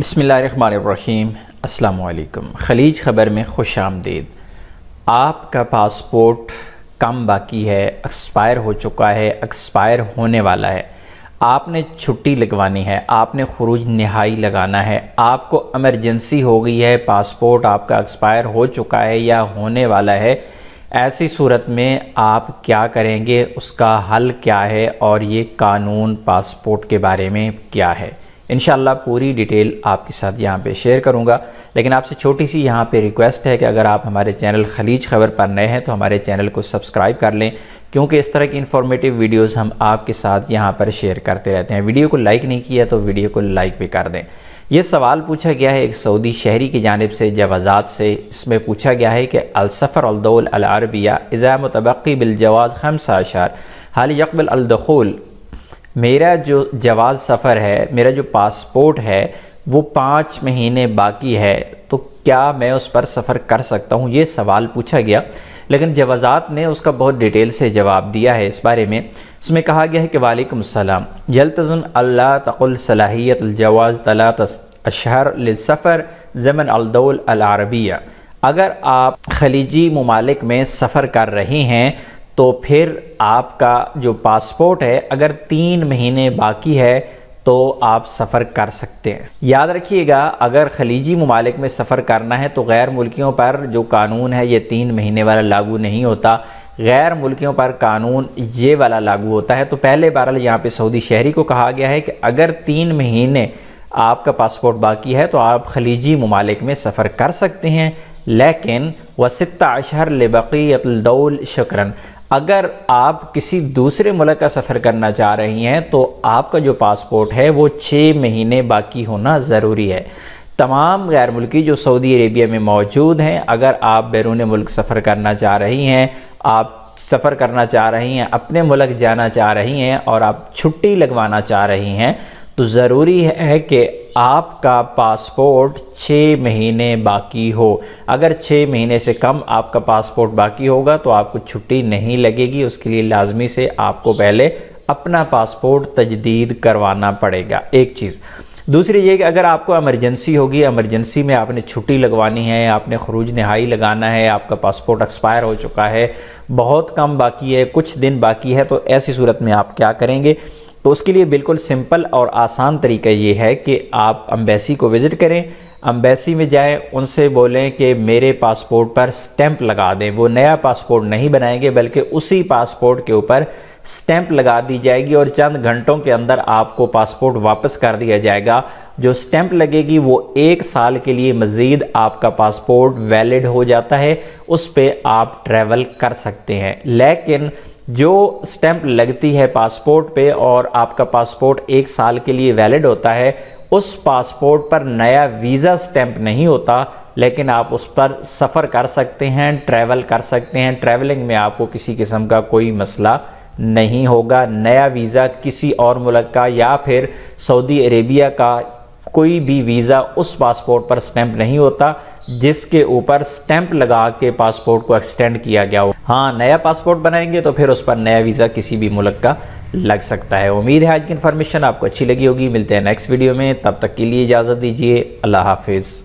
बसमीम् अल्लाम खलीज ख़बर में खुश आमदीद आपका पासपोर्ट कम बाकी है एक्सपायर हो चुका है एक्सपायर होने वाला है आपने छुट्टी लगवानी है आपने खरूज नहाई लगाना है आपको एमरजेंसी हो गई है पासपोर्ट आपका एक्सपायर हो चुका है या होने वाला है ऐसी सूरत में आप क्या करेंगे उसका हल क्या है और ये कानून पासपोर्ट के बारे में क्या है इन पूरी डिटेल आपके साथ यहाँ पे शेयर करूँगा लेकिन आपसे छोटी सी यहाँ पे रिक्वेस्ट है कि अगर आप हमारे चैनल खलीज खबर पर नए हैं तो हमारे चैनल को सब्सक्राइब कर लें क्योंकि इस तरह की इन्फॉर्मेटिव वीडियोज़ हम आपके साथ यहाँ पर शेयर करते रहते हैं वीडियो को लाइक नहीं किया तो वीडियो को लाइक भी कर दें ये सवाल पूछा गया है एक सऊदी शहरी की जानब से जवाजात से इसमें पूछा गया है कि अलसफ़र अलदौल अल अरबिया इज़ा मतबक़ी बिलजवाज़ हम साशार हाल यकबल अलदखोल मेरा जो जवाज़ सफ़र है मेरा जो पासपोर्ट है वो पाँच महीने बाकी है तो क्या मैं उस पर सफ़र कर सकता हूँ ये सवाल पूछा गया लेकिन जवाजात ने उसका बहुत डिटेल से जवाब दिया है इस बारे में उसमें कहा गया है कि वालेकुम सलाम यलतज़म अल्लाह तकुल सलाहियत जवाज़ तला अशहर सफ़र ज़मन अलदौल अरबिया अगर आप खलीजी ममालिक में सफ़र कर रहे हैं तो फिर आपका जो पासपोर्ट है अगर तीन महीने बाकी है तो आप सफ़र कर सकते हैं याद रखिएगा अगर खलीजी ममालिक में सफ़र करना है तो गैर मुल्कियों पर जो कानून है ये तीन महीने वाला लागू नहीं होता गैर मुल्कियों पर कानून ये वाला लागू होता है तो पहले बहरल यहाँ पे सऊदी शहरी को कहा गया है कि अगर तीन महीने आपका पासपोर्ट बाकी है तो आप खलीजी ममालिक में सफ़र कर सकते हैं लेकिन वसत अशहर लबकीतल शक्रन अगर आप किसी दूसरे मुल्क का सफ़र करना चाह रही हैं तो आपका जो पासपोर्ट है वो छः महीने बाकी होना ज़रूरी है तमाम गैर मुल्की जो सऊदी अरेबिया में मौजूद हैं अगर आप बैरून मुल्क सफ़र करना चाह रही हैं आप सफ़र करना चाह रही हैं अपने मुल्क जाना चाह रही हैं और आप छुट्टी लगवाना चाह रही हैं तो ज़रूरी है कि आपका पासपोर्ट छः महीने बाकी हो अगर छः महीने से कम आपका पासपोर्ट बाकी होगा तो आपको छुट्टी नहीं लगेगी उसके लिए लाजमी से आपको पहले अपना पासपोर्ट तजदीद करवाना पड़ेगा एक चीज़ दूसरी ये कि अगर आपको एमरजेंसी होगी एमरजेंसी में आपने छुट्टी लगवानी है आपने खरूज नहाई लगाना है आपका पासपोर्ट एक्सपायर हो चुका है बहुत कम बाकी है कुछ दिन बाकी है तो ऐसी सूरत में आप क्या करेंगे तो उसके लिए बिल्कुल सिंपल और आसान तरीका ये है कि आप अम्बेसी को विज़िट करें अम्बेसी में जाएं उनसे बोलें कि मेरे पासपोर्ट पर स्टैंप लगा दें वो नया पासपोर्ट नहीं बनाएंगे बल्कि उसी पासपोर्ट के ऊपर स्टैंप लगा दी जाएगी और चंद घंटों के अंदर आपको पासपोर्ट वापस कर दिया जाएगा जो स्टैंप लगेगी वो एक साल के लिए मज़ीद आपका पासपोर्ट वैलिड हो जाता है उस पर आप ट्रैवल कर सकते हैं लेकिन जो स्टैंप लगती है पासपोर्ट पे और आपका पासपोर्ट एक साल के लिए वैलिड होता है उस पासपोर्ट पर नया वीज़ा स्टैंप नहीं होता लेकिन आप उस पर सफ़र कर सकते हैं ट्रैवल कर सकते हैं ट्रैवलिंग में आपको किसी किस्म का कोई मसला नहीं होगा नया वीज़ा किसी और मुल्क का या फिर सऊदी अरेबिया का कोई भी वीज़ा उस पासपोर्ट पर स्टैंप नहीं होता जिसके ऊपर स्टैंप लगा के पासपोर्ट को एक्सटेंड किया गया हो हाँ नया पासपोर्ट बनाएंगे तो फिर उस पर नया वीज़ा किसी भी मुल्क का लग सकता है उम्मीद है आज की इन्फॉर्मेशन आपको अच्छी लगी होगी मिलते हैं नेक्स्ट वीडियो में तब तक के लिए इजाज़त दीजिए अल्लाह हाफिज़